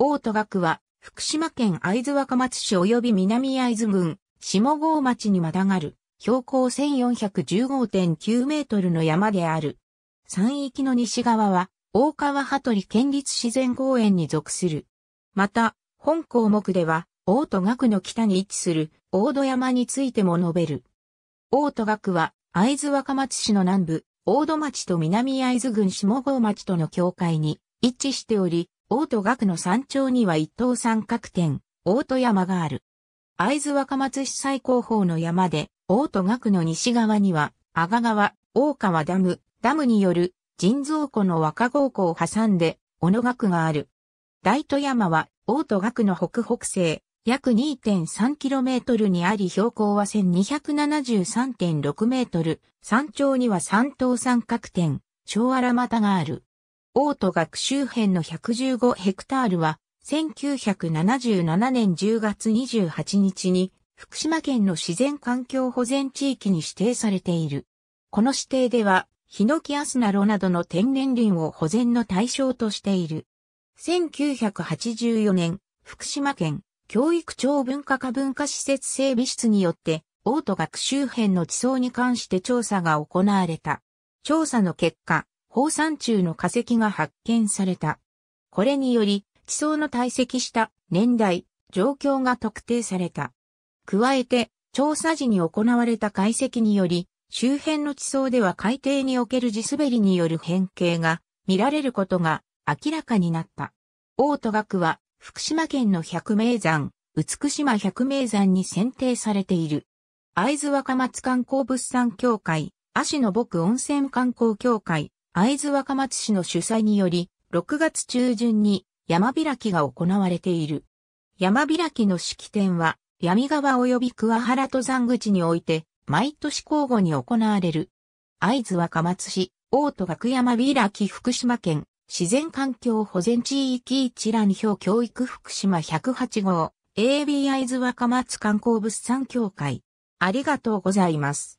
大戸学は、福島県会津若松市及び南会津郡、下郷町にまたがる、標高1415.9メートルの山である。山域の西側は、大川羽鳥県立自然公園に属する。また、本項目では、大戸学の北に位置する大戸山についても述べる。大戸学は、会津若松市の南部、大戸町と南会津郡下郷町との境界に位置しており、大戸岳の山頂には一等三角点、大戸山がある。会津若松市最高峰の山で、大戸岳の西側には、阿賀川、大川ダム、ダムによる人造湖の若豪湖を挟んで、小野岳がある。大戸山は、大戸岳の北北西、約 2.3km にあり標高は 1273.6m、山頂には三等三角点、小荒又がある。オート学周辺の115ヘクタールは、1977年10月28日に、福島県の自然環境保全地域に指定されている。この指定では、ヒノキアスナロなどの天然林を保全の対象としている。1984年、福島県教育庁文化科文化施設整備室によって、オート学周辺の地層に関して調査が行われた。調査の結果、放山中の化石が発見された。これにより、地層の堆積した年代、状況が特定された。加えて、調査時に行われた解析により、周辺の地層では海底における地滑りによる変形が見られることが明らかになった。大戸学は福島県の百名山、美島百名山に選定されている。会津若松観光物産協会、足の牧温泉観光協会、会津若松市の主催により、6月中旬に山開きが行われている。山開きの式典は、闇川及び桑原登山口において、毎年交互に行われる。会津若松市、大戸学山開き福島県、自然環境保全地域一覧表教育福島108号、AB 会津若松観光物産協会。ありがとうございます。